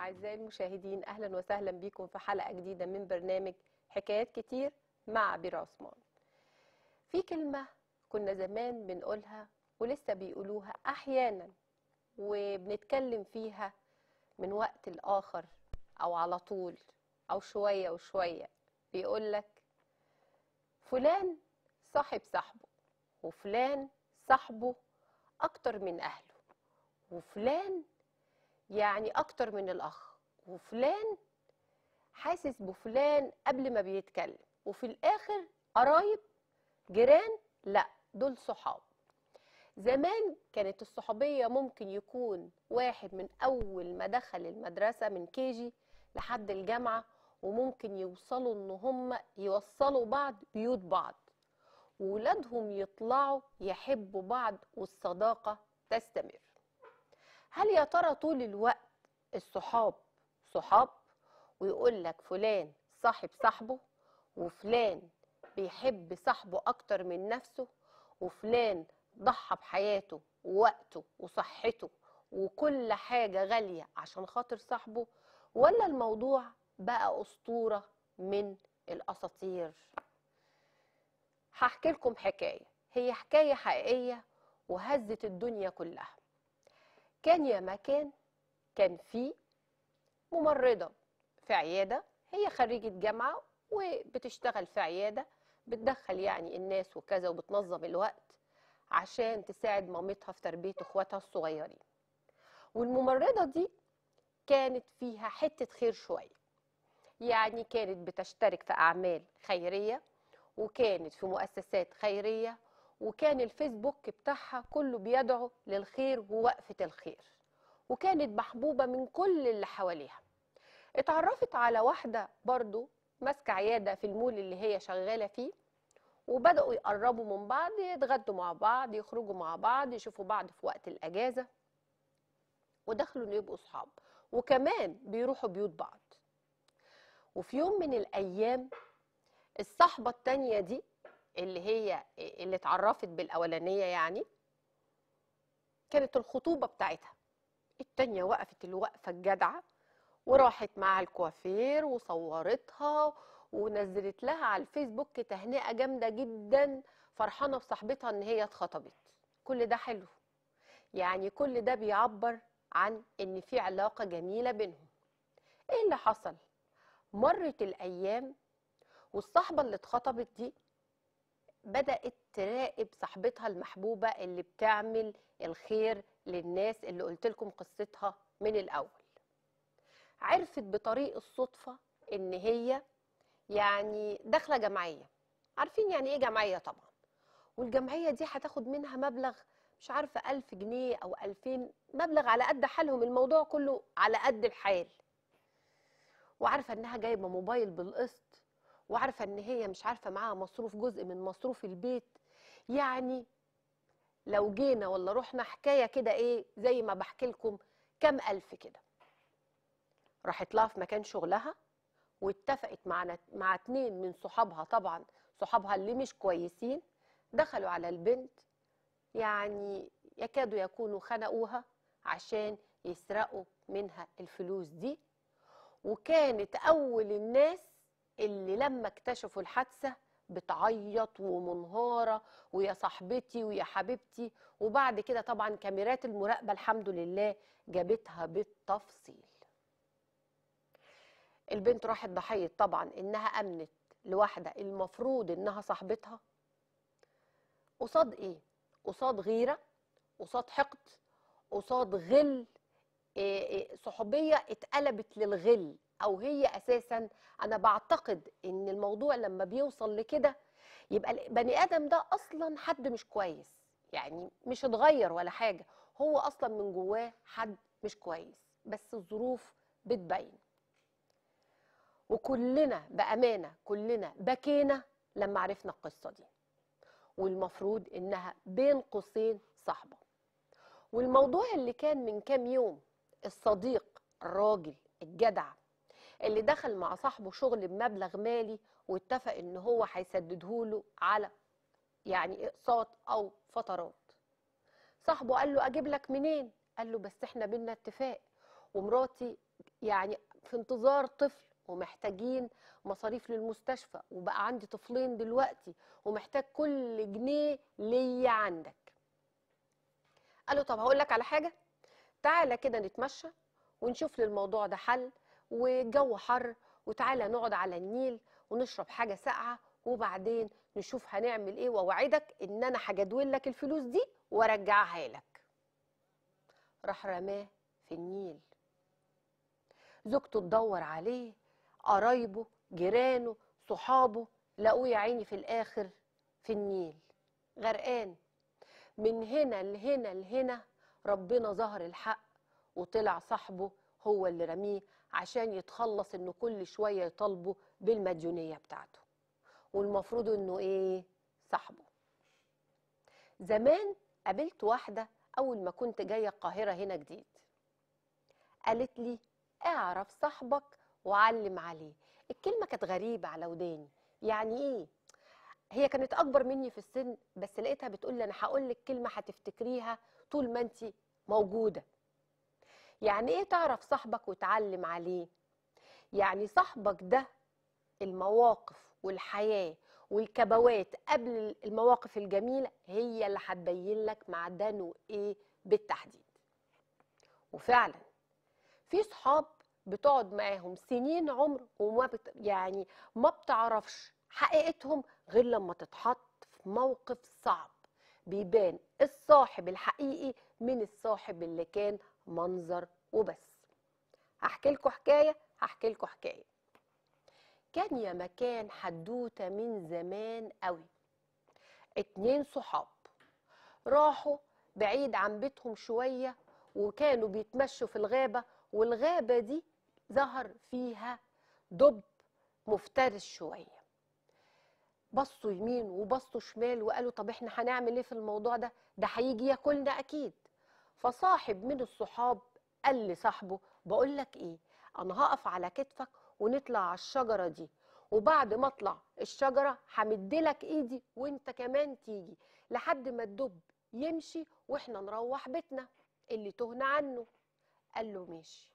أعزائي المشاهدين أهلا وسهلا بكم في حلقة جديدة من برنامج حكايات كتير مع بير عثمان في كلمة كنا زمان بنقولها ولسه بيقولوها أحيانا وبنتكلم فيها من وقت لآخر أو على طول أو شوية وشوية بيقول لك فلان صاحب صاحبه وفلان صاحبه أكتر من أهله وفلان يعني اكتر من الاخ وفلان حاسس بفلان قبل ما بيتكلم وفي الاخر قرايب جيران لا دول صحاب زمان كانت الصحوبيه ممكن يكون واحد من اول ما دخل المدرسه من كيجي لحد الجامعه وممكن يوصلوا ان هم يوصلوا بعض بيوت بعض وولادهم يطلعوا يحبوا بعض والصداقه تستمر هل يا ترى طول الوقت الصحاب صحاب ويقول لك فلان صاحب صاحبه وفلان بيحب صاحبه اكتر من نفسه وفلان ضحى بحياته ووقته وصحته وكل حاجة غالية عشان خاطر صاحبه ولا الموضوع بقى أسطورة من الأساطير هحكي لكم حكاية هي حكاية حقيقية وهزت الدنيا كلها كان يا ما كان كان في ممرضة في عيادة هي خريجة جامعة وبتشتغل في عيادة بتدخل يعني الناس وكذا وبتنظم الوقت عشان تساعد مامتها في تربية اخواتها الصغيرين والممرضة دي كانت فيها حتة خير شوية يعني كانت بتشترك في أعمال خيرية وكانت في مؤسسات خيرية وكان الفيسبوك بتاعها كله بيدعو للخير ووقفة الخير وكانت محبوبة من كل اللي حواليها اتعرفت على واحدة برضو ماسكة عيادة في المول اللي هي شغالة فيه وبدأوا يقربوا من بعض يتغدوا مع بعض يخرجوا مع بعض يشوفوا بعض في وقت الأجازة ودخلوا يبقوا صحاب وكمان بيروحوا بيوت بعض وفي يوم من الأيام الصحبة التانية دي اللي هي اللي اتعرفت بالاولانيه يعني كانت الخطوبه بتاعتها التانية وقفت الوقفة الجدعة وراحت مع الكوافير وصورتها ونزلت لها على الفيسبوك تهنئة جامدة جدا فرحانة بصاحبتها ان هي اتخطبت كل ده حلو يعني كل ده بيعبر عن ان في علاقة جميلة بينهم ايه اللي حصل مرت الايام والصاحبة اللي اتخطبت دي بدأت تراقب صاحبتها المحبوبة اللي بتعمل الخير للناس اللي قلت لكم قصتها من الأول عرفت بطريق الصدفة إن هي يعني داخلة جمعية عارفين يعني إيه جمعية طبعا والجمعية دي هتاخد منها مبلغ مش عارفة ألف جنيه أو ألفين مبلغ على قد حالهم الموضوع كله على قد الحال وعارفة إنها جايبة موبايل بالقسط وعارفه ان هي مش عارفه معاها مصروف جزء من مصروف البيت يعني لو جينا ولا رحنا حكايه كده ايه زي ما بحكي لكم كام الف كده راحت لها في مكان شغلها واتفقت مع مع اتنين من صحابها طبعا صحابها اللي مش كويسين دخلوا على البنت يعني يكادوا يكونوا خنقوها عشان يسرقوا منها الفلوس دي وكانت اول الناس اللي لما اكتشفوا الحادثه بتعيط ومنهاره ويا صاحبتي ويا حبيبتي وبعد كده طبعا كاميرات المراقبه الحمد لله جابتها بالتفصيل. البنت راحت ضحيه طبعا انها امنت لواحده المفروض انها صاحبتها قصاد ايه؟ قصاد غيره قصاد حقد قصاد غل إيه، إيه، صحوبيه اتقلبت للغل او هي اساسا انا بعتقد ان الموضوع لما بيوصل لكده يبقى البني ادم ده اصلا حد مش كويس يعني مش اتغير ولا حاجه هو اصلا من جواه حد مش كويس بس الظروف بتبين وكلنا بامانه كلنا بكينا لما عرفنا القصه دي والمفروض انها بين قوسين صاحبه والموضوع اللي كان من كام يوم الصديق الراجل الجدع اللي دخل مع صاحبه شغل بمبلغ مالي واتفق ان هو هيسدده له على يعني اقساط او فترات صاحبه قال له اجيب لك منين قال له بس احنا بينا اتفاق ومراتي يعني في انتظار طفل ومحتاجين مصاريف للمستشفى وبقى عندي طفلين دلوقتي ومحتاج كل جنيه ليا عندك قال له طب هقول لك على حاجه تعالى كده نتمشى ونشوف للموضوع ده حل والجو حر وتعالى نقعد على النيل ونشرب حاجه ساقعه وبعدين نشوف هنعمل ايه واوعدك ان انا هجدول لك الفلوس دي وارجعها لك راح رماه في النيل زوجته تدور عليه قرايبه جيرانه صحابه لقوه يا عيني في الاخر في النيل غرقان من هنا لهنا لهنا ربنا ظهر الحق وطلع صاحبه هو اللي رميه عشان يتخلص انه كل شويه يطالبه بالمديونيه بتاعته والمفروض انه ايه صاحبه زمان قابلت واحده اول ما كنت جايه القاهره هنا جديد قالت لي اعرف صاحبك وعلم عليه الكلمه كانت غريبه على وداني يعني ايه هي كانت اكبر مني في السن بس لقيتها بتقول لي انا هقول لك كلمه هتفتكريها طول ما انت موجوده يعني ايه تعرف صاحبك وتعلم عليه يعني صاحبك ده المواقف والحياه والكبوات قبل المواقف الجميله هي اللي هتبين لك معدنه ايه بالتحديد وفعلا في صحاب بتقعد معاهم سنين عمر وما بت... يعني ما بتعرفش حقيقتهم غير لما تتحط في موقف صعب بيبان الصاحب الحقيقي من الصاحب اللي كان منظر وبس هحكي لكم حكايه هحكي لكم حكايه كان يا مكان حدوته من زمان قوي اتنين صحاب راحوا بعيد عن بيتهم شويه وكانوا بيتمشوا في الغابه والغابه دي ظهر فيها دب مفترس شويه بصوا يمين وبصوا شمال وقالوا طب احنا هنعمل ايه في الموضوع ده ده هيجي ياكلنا اكيد فصاحب من الصحاب قال لصاحبه بقول لك ايه انا هقف على كتفك ونطلع على الشجره دي وبعد ما اطلع الشجره همدلك ايدي وانت كمان تيجي لحد ما الدب يمشي واحنا نروح بيتنا اللي تهنا عنه قال له ماشي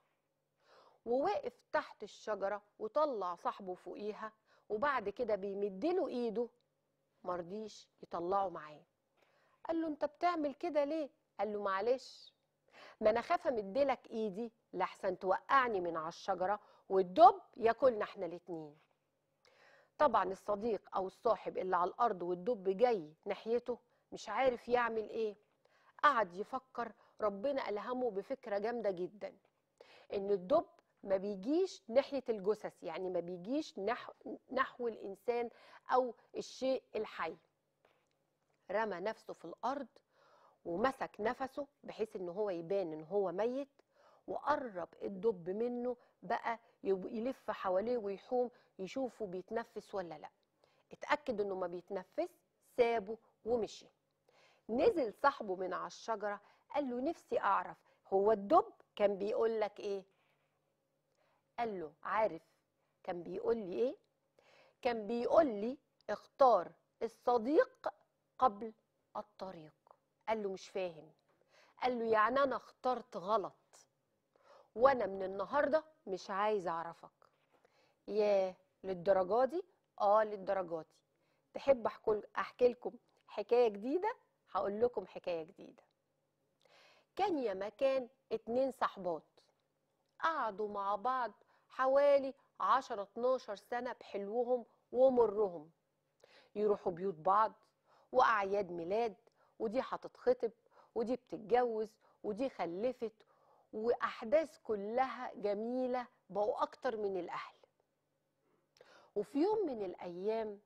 ووقف تحت الشجره وطلع صاحبه فوقيها وبعد كده بيمدله ايده مرضيش يطلعه معاه قال له انت بتعمل كده ليه قال له معلش ما انا خايفه مديلك ايدي لاحسن توقعني من على الشجره والدب ياكلنا احنا الاتنين طبعا الصديق او الصاحب اللي على الارض والدب جاي ناحيته مش عارف يعمل ايه قعد يفكر ربنا الهمه بفكره جامده جدا ان الدب ما بيجيش ناحيه الجثث يعني ما بيجيش نحو, نحو الانسان او الشيء الحي رمى نفسه في الارض ومسك نفسه بحيث ان هو يبان ان هو ميت وقرب الدب منه بقى يلف حواليه ويحوم يشوفه بيتنفس ولا لا اتاكد انه ما بيتنفس سابه ومشي نزل صاحبه من على الشجره قال له نفسي اعرف هو الدب كان بيقول لك ايه قال له عارف كان بيقول لي ايه كان بيقول لي اختار الصديق قبل الطريق قال له مش فاهم قال له يعني انا اخترت غلط وانا من النهارده مش عايز اعرفك ياه للدرجه دي اه للدرجه دي تحب احكي لكم حكايه جديده هقول لكم حكايه جديده كان يا مكان اتنين صحبات قعدوا مع بعض حوالي عشرة اتناشر سنه بحلوهم ومرهم يروحوا بيوت بعض واعياد ميلاد ودي هتتخطب ودي بتتجوز ودي خلفت واحداث كلها جميله بقوا اكتر من الاهل وفي يوم من الايام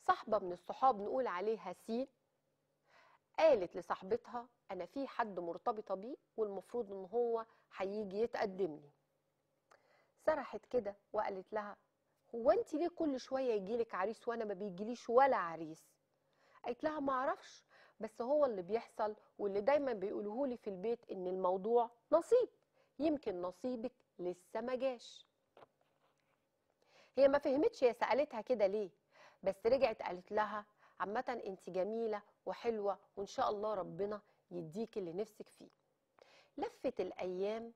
صاحبه من الصحاب نقول عليها سي قالت لصاحبتها انا في حد مرتبطه بيه والمفروض ان هو هيجي يتقدم لي سرحت كده وقالت لها هو انت ليه كل شويه يجيلك عريس وانا ما بيجيليش ولا عريس قالت لها ما اعرفش بس هو اللي بيحصل واللي دايما بيقوله لي في البيت ان الموضوع نصيب يمكن نصيبك لسه ما جاش هي ما فهمتش هي سالتها كده ليه بس رجعت قالت لها عامه انت جميله وحلوه وان شاء الله ربنا يديك اللي نفسك فيه لفت الايام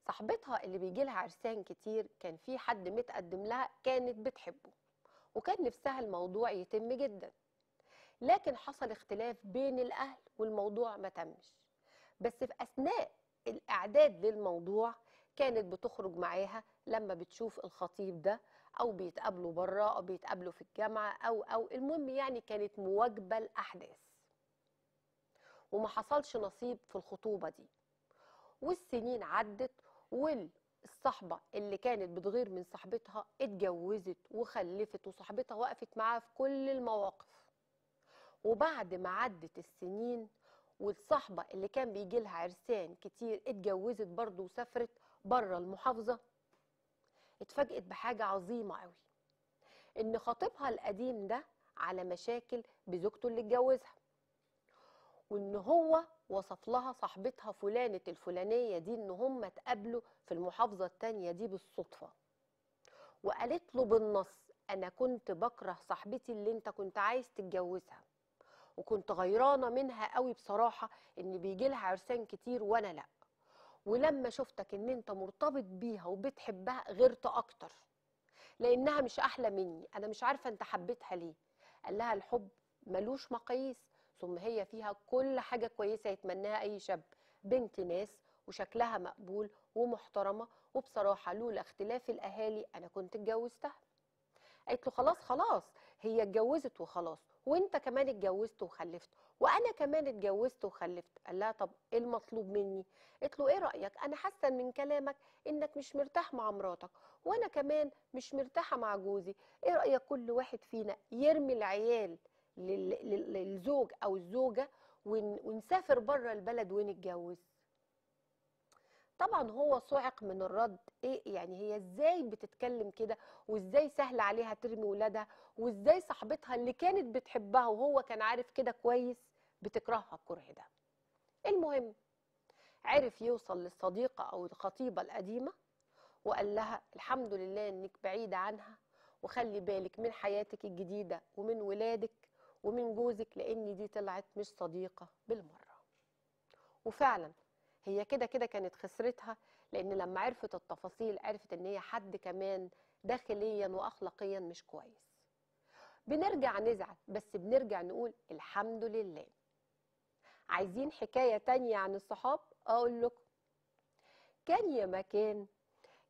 صاحبتها اللي بيجي لها عرسان كتير كان في حد متقدم لها كانت بتحبه وكان نفسها الموضوع يتم جدا لكن حصل اختلاف بين الأهل والموضوع ما تمش بس في أثناء الإعداد للموضوع كانت بتخرج معاها لما بتشوف الخطيب ده أو بيتقابلوا بره أو بيتقابلوا في الجامعة أو أو المهم يعني كانت مواجبة الأحداث وما حصلش نصيب في الخطوبة دي والسنين عدت وال الصحبة اللي كانت بتغير من صاحبتها اتجوزت وخلفت وصاحبتها وقفت معاها في كل المواقف وبعد ما عدت السنين والصحبة اللي كان بيجي لها عرسان كتير اتجوزت برضه وسافرت بره المحافظة اتفاجئت بحاجة عظيمة قوي ان خطيبها القديم ده على مشاكل بزوجته اللي اتجوزها وان هو وصف لها صاحبتها فلانة الفلانية دي ان هم اتقابلوا في المحافظة التانية دي بالصدفة وقالت له بالنص انا كنت بكره صاحبتي اللي انت كنت عايز تتجوزها وكنت غيرانه منها قوي بصراحه ان بيجي لها عرسان كتير وانا لا ولما شفتك ان انت مرتبط بيها وبتحبها غيرت اكتر لانها مش احلى مني انا مش عارفه انت حبيتها ليه قال لها الحب ملوش مقاييس ثم هي فيها كل حاجه كويسه يتمناها اي شاب بنت ناس وشكلها مقبول ومحترمه وبصراحه لولا اختلاف الاهالي انا كنت اتجوزتها قالت له خلاص خلاص هي اتجوزت وخلاص وانت كمان اتجوزت وخلفت وانا كمان اتجوزت وخلفت قال لها طب ايه المطلوب مني قالت له ايه رايك انا حاسه من كلامك انك مش مرتاح مع مراتك وانا كمان مش مرتاحه مع جوزي ايه رايك كل واحد فينا يرمي العيال للزوج او الزوجه ونسافر بره البلد ونتجوز طبعا هو صعق من الرد ايه يعني هي ازاي بتتكلم كده وازاي سهل عليها ترمي ولادها وازاي صاحبتها اللي كانت بتحبها وهو كان عارف كده كويس بتكرهها الكره ده المهم عرف يوصل للصديقه او الخطيبه القديمه وقال لها الحمد لله انك بعيده عنها وخلي بالك من حياتك الجديده ومن ولادك ومن جوزك لان دي طلعت مش صديقه بالمره وفعلا هي كده كده كانت خسرتها لان لما عرفت التفاصيل عرفت ان هي حد كمان داخليا واخلاقيا مش كويس بنرجع نزعل بس بنرجع نقول الحمد لله عايزين حكايه تانية عن الصحاب اقول لكم كان يا مكان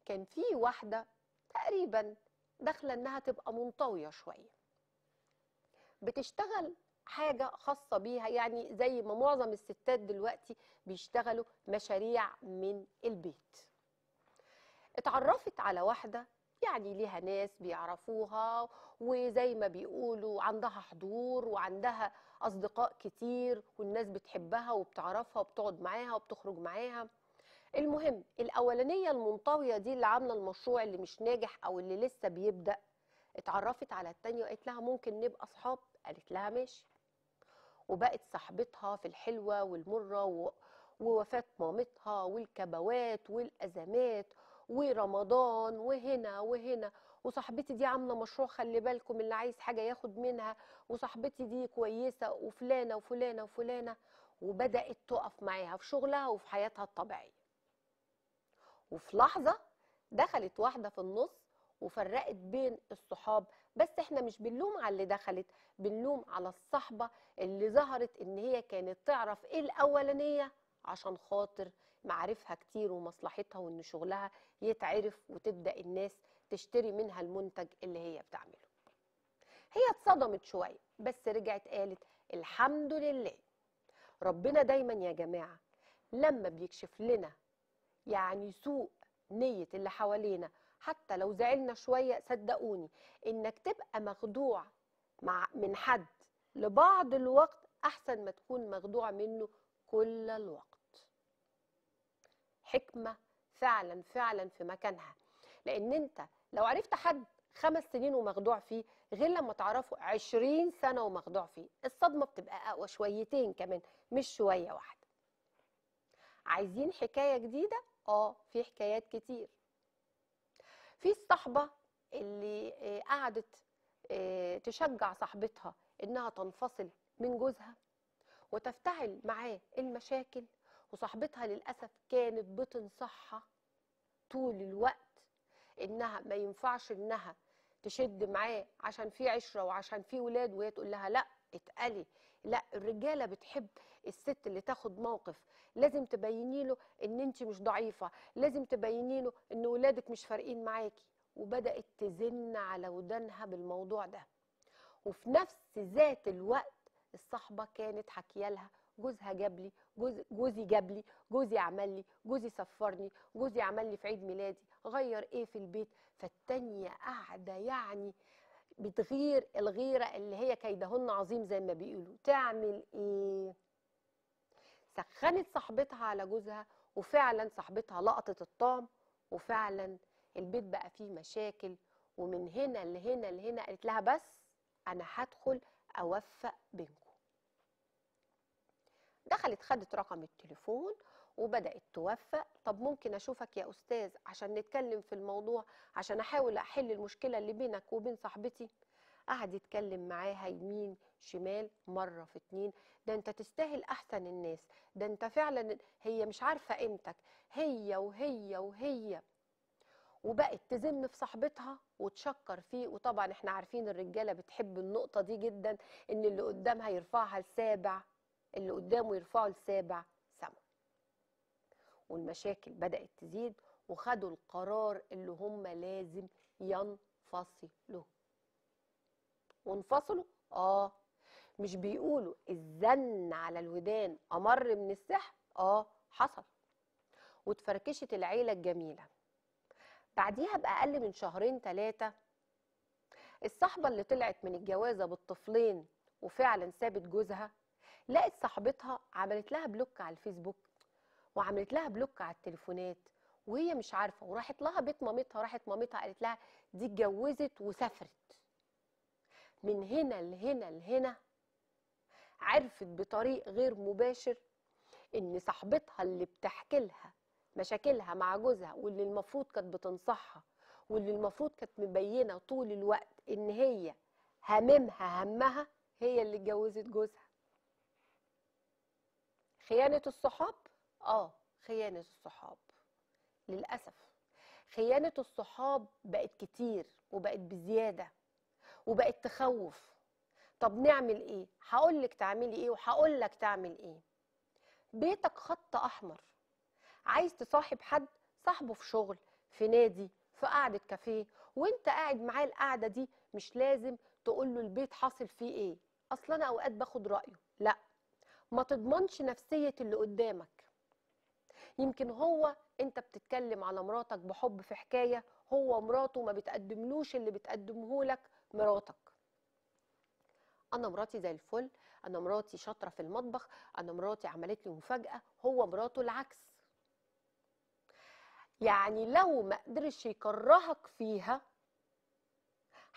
كان في واحده تقريبا داخله انها تبقى منطويه شويه بتشتغل حاجة خاصة بيها يعني زي ما معظم الستات دلوقتي بيشتغلوا مشاريع من البيت اتعرفت على واحدة يعني ليها ناس بيعرفوها وزي ما بيقولوا عندها حضور وعندها أصدقاء كتير والناس بتحبها وبتعرفها وبتقعد معاها وبتخرج معاها المهم الأولانية المنطوية دي اللي عاملة المشروع اللي مش ناجح أو اللي لسه بيبدأ اتعرفت على التانية وقالت لها ممكن نبقى أصحاب قالت لها ماشي وبقت صاحبتها في الحلوة والمرة ووفاة مامتها والكبوات والأزمات ورمضان وهنا وهنا وصاحبتي دي عامله مشروع خلي بالكم اللي عايز حاجه ياخد منها وصاحبتي دي كويسه وفلانه وفلانه وفلانه وبدات تقف معاها في شغلها وفي حياتها الطبيعيه وفي لحظه دخلت واحده في النص وفرقت بين الصحاب بس احنا مش بنلوم على اللي دخلت بنلوم على الصحبه اللي ظهرت ان هي كانت تعرف ايه الاولانيه عشان خاطر معارفها كتير ومصلحتها وان شغلها يتعرف وتبدا الناس تشتري منها المنتج اللي هي بتعمله هي اتصدمت شويه بس رجعت قالت الحمد لله ربنا دايما يا جماعه لما بيكشف لنا يعني سوء نيه اللي حوالينا حتى لو زعلنا شويه صدقوني انك تبقى مخدوع مع من حد لبعض الوقت احسن ما تكون مخدوع منه كل الوقت حكمه فعلا فعلا في مكانها لان انت لو عرفت حد خمس سنين ومخدوع فيه غير لما تعرفه 20 سنه ومخدوع فيه الصدمه بتبقى اقوى شويتين كمان مش شويه واحده عايزين حكايه جديده اه في حكايات كتير في الصحبة اللي آه، قعدت آه، تشجع صاحبتها انها تنفصل من جوزها وتفتعل معاه المشاكل وصاحبتها للأسف كانت بتنصحها طول الوقت انها ما ينفعش انها تشد معاه عشان في عشرة وعشان في ولاد وهي تقول لها لا اتقلي لا الرجاله بتحب الست اللي تاخد موقف لازم تبيني له ان انت مش ضعيفه لازم تبيني له ان ولادك مش فارقين معاكي وبدات تزن على ودانها بالموضوع ده وفي نفس ذات الوقت الصاحبه كانت حكيالها لها جوزها جاب لي جوز جوزي جاب لي جوزي عمل لي جوزي سفرني جوزي عمل لي في عيد ميلادي غير ايه في البيت فالتانية قاعدة يعني بتغير الغيرة اللي هي كيدهن عظيم زي ما بيقولوا تعمل ايه سخنت صاحبتها على جوزها وفعلا صاحبتها لقطت الطعم وفعلا البيت بقى فيه مشاكل ومن هنا لهنا لهنا قالت لها بس انا هدخل اوفق بينكم دخلت خدت رقم التليفون وبدات توفق طب ممكن اشوفك يا استاذ عشان نتكلم في الموضوع عشان احاول احل المشكله اللي بينك وبين صاحبتي قعد يتكلم معاها يمين شمال مرة في اتنين ده انت تستاهل احسن الناس ده انت فعلا هي مش عارفة قيمتك هي وهي وهي وبقت تذم في صاحبتها وتشكر فيه وطبعا احنا عارفين الرجالة بتحب النقطة دي جدا ان اللي قدامها يرفعها السابع اللي قدامه يرفعه السابع والمشاكل بدأت تزيد وخدوا القرار اللي هم لازم ينفصلوا وانفصلوا اه مش بيقولوا الزن على الودان أمر من السحر اه حصل واتفركشت العيلة الجميلة بعديها بأقل من شهرين ثلاثة الصحبة اللي طلعت من الجوازة بالطفلين وفعلا سابت جوزها لقت صاحبتها عملت لها بلوك على الفيسبوك وعملت لها بلوك على التليفونات وهي مش عارفه وراحت لها بيت مامتها راحت مامتها قالت لها دي اتجوزت وسافرت من هنا لهنا لهنا عرفت بطريق غير مباشر ان صاحبتها اللي بتحكي لها مشاكلها مع جوزها واللي المفروض كانت بتنصحها واللي المفروض كانت مبينه طول الوقت ان هي هممها همها هي اللي اتجوزت جوزها خيانه الصحاب اه خيانه الصحاب للاسف خيانه الصحاب بقت كتير وبقت بزياده وبقت تخوف طب نعمل ايه هقولك تعملي ايه وهقولك تعمل ايه بيتك خط احمر عايز تصاحب حد صاحبه في شغل في نادي في قعده كافيه وانت قاعد معاه القعده دي مش لازم تقول له البيت حاصل فيه ايه اصلا انا اوقات باخد رايه لا ما تضمنش نفسيه اللي قدامك يمكن هو انت بتتكلم على مراتك بحب في حكايه هو مراته ما بتقدملوش اللي بتقدمه لك مراتك انا مراتي زي الفل انا مراتي شاطره في المطبخ انا مراتي عملت لي مفاجاه هو مراته العكس يعني لو ما قدرش يكرهك فيها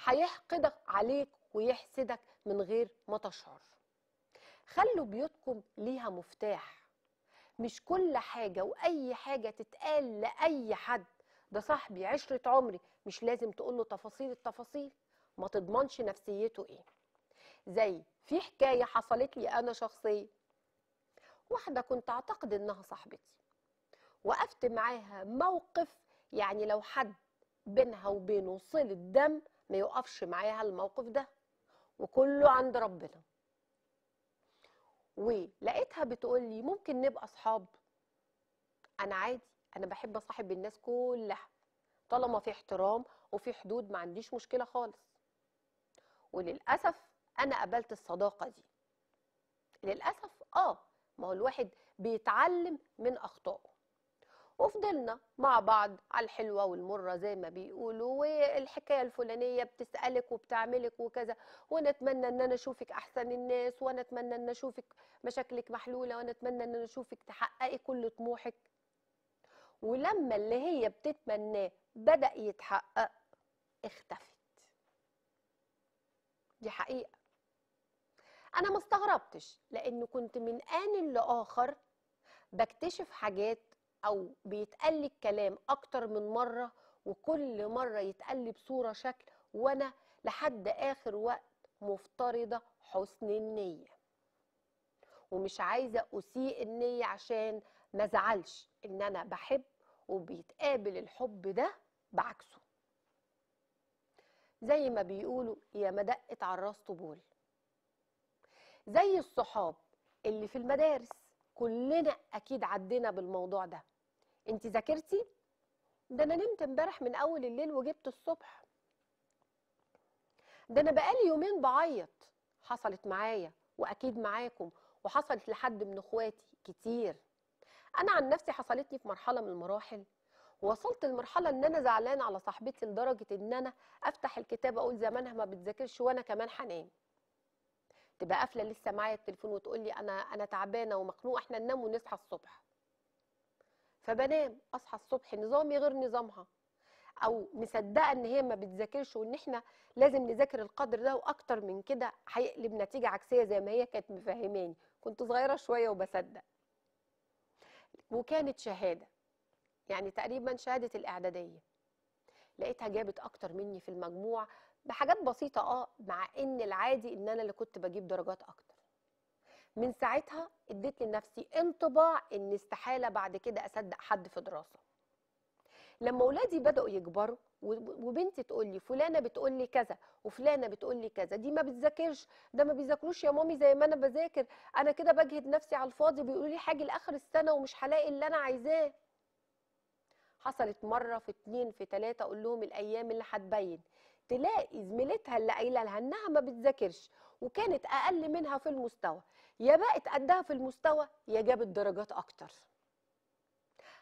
هيحقدك عليك ويحسدك من غير ما تشعر خلوا بيوتكم ليها مفتاح مش كل حاجه واي حاجه تتقال لاي حد ده صاحبي عشره عمري مش لازم تقول له تفاصيل التفاصيل ما تضمنش نفسيته ايه زي في حكايه حصلت لي انا شخصيا واحده كنت اعتقد انها صاحبتي وقفت معاها موقف يعني لو حد بينها وبينه صله دم ما يقفش معاها الموقف ده وكله عند ربنا ولقيتها بتقول لي ممكن نبقى اصحاب انا عادي انا بحب اصاحب الناس كلها طالما في احترام وفي حدود ما عنديش مشكله خالص وللاسف انا قبلت الصداقه دي للاسف اه ما هو الواحد بيتعلم من اخطائه وفضلنا مع بعض على الحلوه والمره زي ما بيقولوا والحكايه الفلانيه بتسالك وبتعملك وكذا وانا اتمنى ان انا اشوفك احسن الناس وانا اتمنى ان اشوفك مشاكلك محلوله وانا اتمنى ان انا اشوفك تحققي كل طموحك ولما اللي هي بتتمناه بدا يتحقق اختفت دي حقيقه انا ما استغربتش لان كنت من ان لاخر بكتشف حاجات او بيتقال لي الكلام اكتر من مره وكل مره يتقال لي بصوره شكل وانا لحد اخر وقت مفترضه حسن النيه ومش عايزه اسيء النيه عشان ما ازعلش ان انا بحب وبيتقابل الحب ده بعكسه زي ما بيقولوا يا ما دقت عراس طبول زي الصحاب اللي في المدارس كلنا اكيد عدينا بالموضوع ده انت ذاكرتي ده انا نمت امبارح من اول الليل وجبت الصبح ده انا بقالي يومين بعيط حصلت معايا واكيد معاكم وحصلت لحد من اخواتي كتير انا عن نفسي حصلت لي في مرحله من المراحل وصلت لمرحله ان انا زعلان على صاحبتي لدرجه ان انا افتح الكتاب اقول زمانها ما بتذاكرش وانا كمان حنام تبقى قافله لسه معايا التليفون وتقول لي انا انا تعبانه ومخنوقه احنا ننام ونصحى الصبح فبنام اصحى الصبح نظامي غير نظامها او مصدقه ان هي ما بتذاكرش وان احنا لازم نذاكر القدر ده واكتر من كده هيقلب نتيجه عكسيه زي ما هي كانت مفهماني كنت صغيره شويه وبصدق وكانت شهاده يعني تقريبا شهاده الاعداديه لقيتها جابت اكتر مني في المجموع بحاجات بسيطه اه مع ان العادي ان انا اللي كنت بجيب درجات اكتر من ساعتها اديت لنفسي انطباع ان استحاله بعد كده اصدق حد في دراسه لما اولادي بداوا يكبروا وبنتي تقول لي فلانه بتقول لي كذا وفلانه بتقول لي كذا دي ما بتذاكرش ده ما بيذاكروش يا مامي زي ما انا بذاكر انا كده بجهد نفسي على الفاضي بيقولوا لي حاجه لاخر السنه ومش هلاقي اللي انا عايزاه حصلت مره في اتنين في تلاته اقول لهم الايام اللي هتبين تلاقي زميلتها اللي قايله لها انها ما بتذاكرش وكانت اقل منها في المستوى يا بقت قدها في المستوى يا جابت درجات اكتر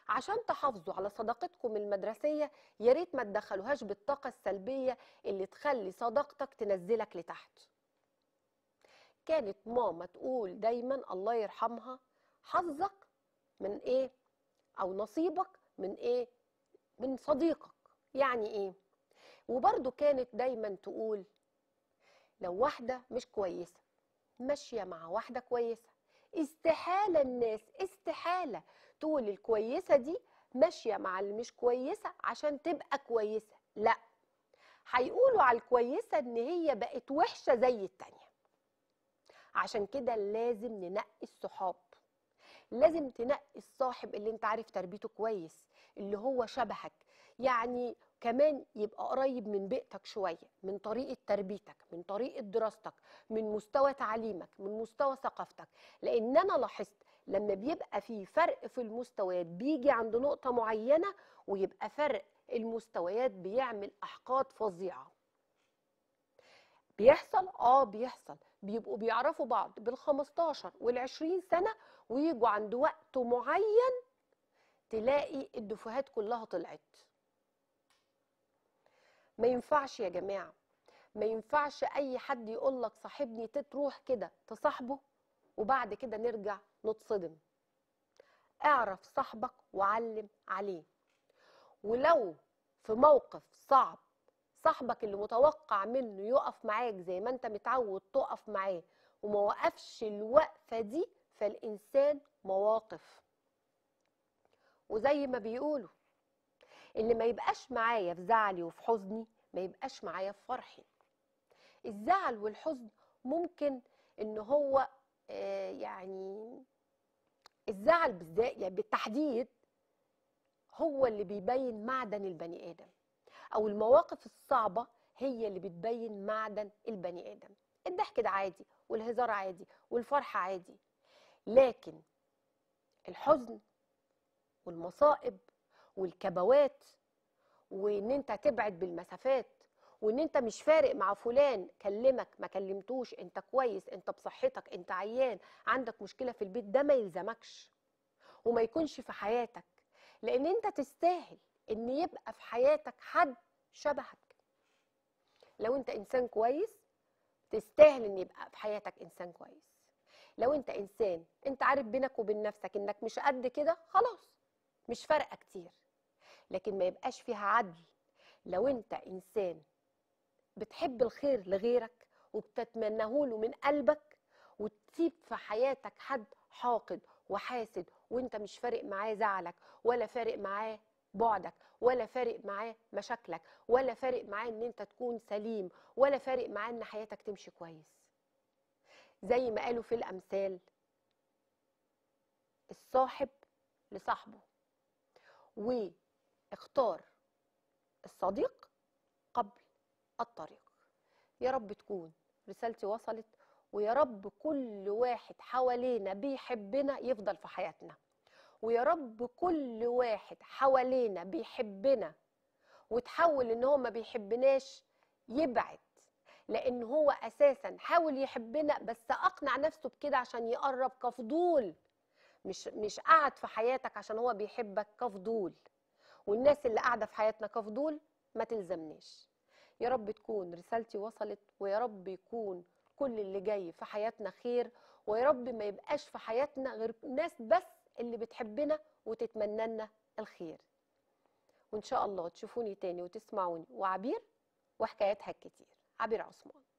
عشان تحافظوا على صداقتكم المدرسيه يا ريت ما تدخلوهاش بالطاقه السلبيه اللي تخلي صداقتك تنزلك لتحت كانت ماما تقول دايما الله يرحمها حظك من ايه او نصيبك من ايه من صديقك يعني ايه وبرضه كانت دايما تقول لو واحدة مش كويسة ماشية مع واحدة كويسة استحالة الناس استحالة تقول الكويسة دي ماشية مع اللي مش كويسة عشان تبقى كويسة لا هيقولوا على الكويسة ان هي بقت وحشة زي التانية عشان كده لازم ننقي الصحاب لازم تنقي الصاحب اللي انت عارف تربيته كويس اللي هو شبهك يعني كمان يبقى قريب من بيئتك شويه من طريقه تربيتك من طريقه دراستك من مستوى تعليمك من مستوى ثقافتك لان انا لاحظت لما بيبقى في فرق في المستويات بيجي عند نقطه معينه ويبقى فرق المستويات بيعمل احقاد فظيعه بيحصل اه بيحصل بيبقوا بيعرفوا بعض بال15 وال20 سنه ويجوا عند وقت معين تلاقي الدفوهات كلها طلعت ما ينفعش يا جماعه ما ينفعش اي حد يقول لك صاحبني تتروح كده تصاحبه وبعد كده نرجع نتصدم اعرف صاحبك وعلم عليه ولو في موقف صعب صاحبك اللي متوقع منه يقف معاك زي ما انت متعود تقف معاه وما وقفش الوقفه دي فالانسان مواقف وزي ما بيقولوا اللي ما يبقاش معايا في زعلي وفي حزني ما يبقاش معايا في فرحي الزعل والحزن ممكن ان هو آه، يعني الزعل بالذات يعني بالتحديد هو اللي بيبين معدن البني ادم او المواقف الصعبه هي اللي بتبين معدن البني ادم الضحك ده عادي والهزار عادي والفرح عادي لكن الحزن والمصائب والكبوات وان انت تبعد بالمسافات وان انت مش فارق مع فلان كلمك ما كلمتوش انت كويس انت بصحتك انت عيان عندك مشكله في البيت ده ما يلزمكش وما يكونش في حياتك لان انت تستاهل ان يبقى في حياتك حد شبهك لو انت انسان كويس تستاهل ان يبقى في حياتك انسان كويس لو انت انسان انت عارف بينك وبين نفسك انك مش قد كده خلاص مش فارقه كتير لكن ما يبقاش فيها عدل لو انت انسان بتحب الخير لغيرك وبتتمناه له من قلبك وتسيب في حياتك حد حاقد وحاسد وانت مش فارق معاه زعلك ولا فارق معاه بعدك ولا فارق معاه مشاكلك ولا فارق معاه ان انت تكون سليم ولا فارق معاه ان حياتك تمشي كويس زي ما قالوا في الامثال الصاحب لصاحبه و اختار الصديق قبل الطريق يا رب تكون رسالتي وصلت ويا رب كل واحد حوالينا بيحبنا يفضل في حياتنا ويا رب كل واحد حوالينا بيحبنا وتحول ان هو ما بيحبناش يبعد لان هو اساسا حاول يحبنا بس اقنع نفسه بكده عشان يقرب كفضول مش مش قعد في حياتك عشان هو بيحبك كفضول والناس اللي قاعده في حياتنا كفضول ما تلزمناش يا رب تكون رسالتي وصلت ويا رب يكون كل اللي جاي في حياتنا خير ويا رب ما يبقاش في حياتنا غير ناس بس اللي بتحبنا وتتمنى لنا الخير وان شاء الله تشوفوني تاني وتسمعوني وعبير وحكاياتها الكتير عبير عثمان